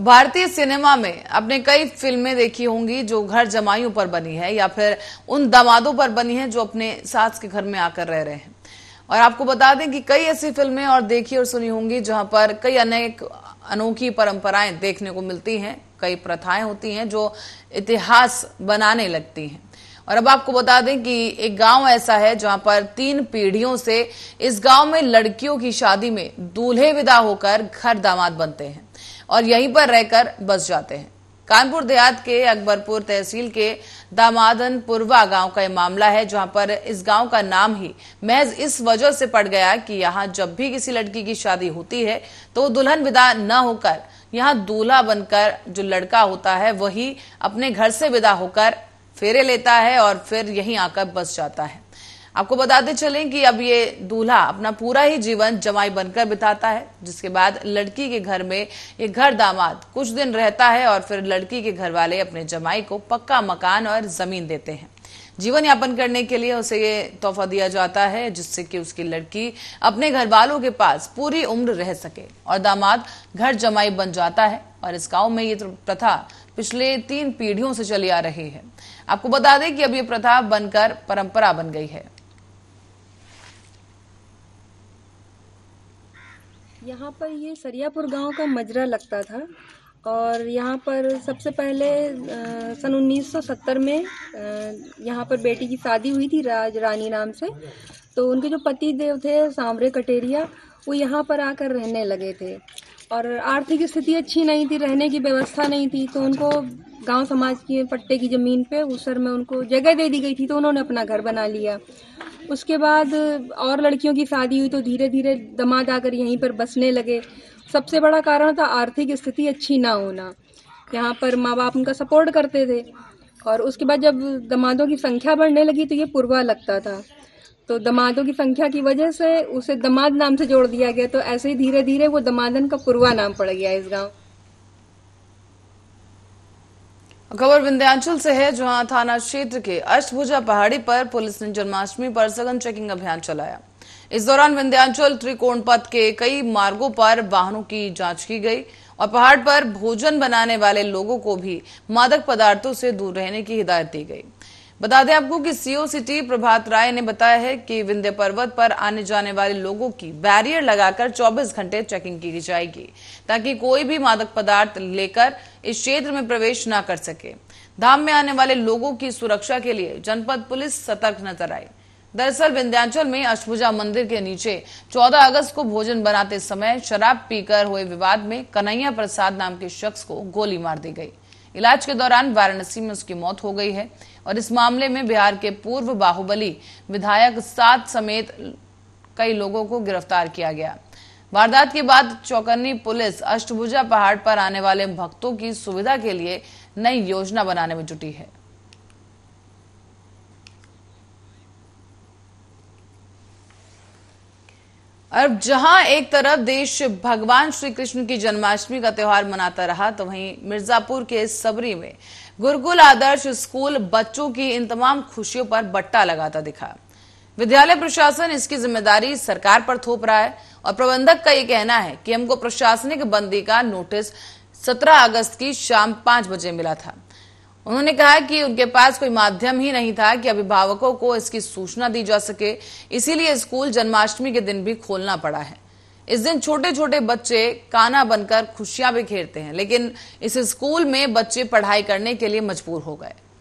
भारतीय सिनेमा में आपने कई फिल्में देखी होंगी जो घर जमाइयों पर बनी है या फिर उन दामादों पर बनी है जो अपने सास के घर में आकर रह रहे हैं और आपको बता दें कि कई ऐसी फिल्में और देखी और सुनी होंगी जहां पर कई अनेक अनोखी परंपराएं देखने को मिलती हैं कई प्रथाएं होती हैं जो इतिहास बनाने लगती हैं और अब आपको बता दें कि एक गांव ऐसा है जहां पर तीन पीढ़ियों से इस गांव में लड़कियों की शादी में दूल्हे विदा होकर घर दामाद बनते हैं और यहीं पर रहकर बस जाते हैं कानपुर देहात के अकबरपुर तहसील के दामादन पुरवा गांव का यह मामला है जहां पर इस गांव का नाम ही महज इस वजह से पड़ गया कि यहां जब भी किसी लड़की की शादी होती है तो दुल्हन विदा न होकर यहां दूल्हा बनकर जो लड़का होता है वही अपने घर से विदा होकर फेरे लेता है और फिर यहीं आकर बस जाता है आपको बताते चलें कि अब ये दूल्हा अपना पूरा ही जीवन जमाई बनकर बिताता है जिसके बाद लड़की के घर में ये घर दामाद कुछ दिन रहता है और फिर लड़की के घर वाले अपने जमाई को पक्का मकान और जमीन देते हैं जीवन यापन करने के लिए उसे ये तोहफा दिया जाता है जिससे कि उसकी लड़की अपने घर वालों के पास पूरी उम्र रह सके और दामाद घर जमाई बन जाता है और इस गांव में ये तो प्रथा पिछले तीन पीढ़ियों से चली आ रही है आपको बता दें कि अब ये प्रथा बनकर परंपरा बन गई है यहाँ पर ये सरियापुर गांव का मजरा लगता था और यहाँ पर सबसे पहले आ, सन 1970 में यहाँ पर बेटी की शादी हुई थी राज रानी नाम से तो उनके जो पति देव थे सांवरे कटेरिया वो यहाँ पर आकर रहने लगे थे और आर्थिक स्थिति अच्छी नहीं थी रहने की व्यवस्था नहीं थी तो उनको गांव समाज की पट्टे की ज़मीन पे उसर में उनको जगह दे दी गई थी तो उन्होंने अपना घर बना लिया उसके बाद और लड़कियों की शादी हुई तो धीरे धीरे दमाद आकर यहीं पर बसने लगे सबसे बड़ा कारण था आर्थिक स्थिति अच्छी ना होना यहाँ पर माँ बाप उनका सपोर्ट करते थे और उसके बाद जब दमादों की संख्या बढ़ने लगी तो ये पुरवा लगता था तो दमादों की संख्या की वजह से उसे दमाद नाम से जोड़ दिया गया तो ऐसे ही धीरे धीरे वो दमादन का पुरवा नाम पड़ गया इस गाँव खबर विंध्याचल से है जहां थाना क्षेत्र के अष्टभुजा पहाड़ी पर पुलिस ने जन्माष्टमी पर सघन चेकिंग अभियान चलाया इस दौरान विंध्याचल त्रिकोण पथ के कई मार्गों पर वाहनों की जांच की गई और पहाड़ पर भोजन बनाने वाले लोगों को भी मादक पदार्थों से दूर रहने की हिदायत दी गई बता दें आपको कि सीओ सिटी प्रभात राय ने बताया है कि विंध्य पर्वत पर आने जाने वाले लोगों की बैरियर लगाकर 24 घंटे चेकिंग की जाएगी ताकि कोई भी मादक पदार्थ लेकर इस क्षेत्र में प्रवेश न कर सके धाम में आने वाले लोगों की सुरक्षा के लिए जनपद पुलिस सतर्क नजर आई दरअसल विंध्याचल में अष्टभुजा मंदिर के नीचे 14 अगस्त को भोजन बनाते समय शराब पीकर हुए विवाद में कन्हैया प्रसाद नाम के शख्स को गोली मार दी गई इलाज के दौरान वाराणसी में उसकी मौत हो गई है और इस मामले में बिहार के पूर्व बाहुबली विधायक सात समेत कई लोगों को गिरफ्तार किया गया वारदात के बाद चौकन्नी पुलिस अष्टभुजा पहाड़ पर आने वाले भक्तों की सुविधा के लिए नई योजना बनाने में जुटी है और जहां एक तरफ देश भगवान श्री कृष्ण की जन्माष्टमी का त्यौहार मनाता रहा तो वहीं मिर्जापुर के सबरी में गुरुकुल आदर्श स्कूल बच्चों की इन तमाम खुशियों पर बट्टा लगाता दिखा विद्यालय प्रशासन इसकी जिम्मेदारी सरकार पर थोप रहा है और प्रबंधक का ये कहना है कि हमको प्रशासनिक बंदी का नोटिस 17 अगस्त की शाम पांच बजे मिला था उन्होंने कहा कि उनके पास कोई माध्यम ही नहीं था कि अभिभावकों को इसकी सूचना दी जा सके इसीलिए स्कूल जन्माष्टमी के दिन भी खोलना पड़ा है इस दिन छोटे छोटे बच्चे काना बनकर खुशियां भी बिखेरते हैं लेकिन इस स्कूल में बच्चे पढ़ाई करने के लिए मजबूर हो गए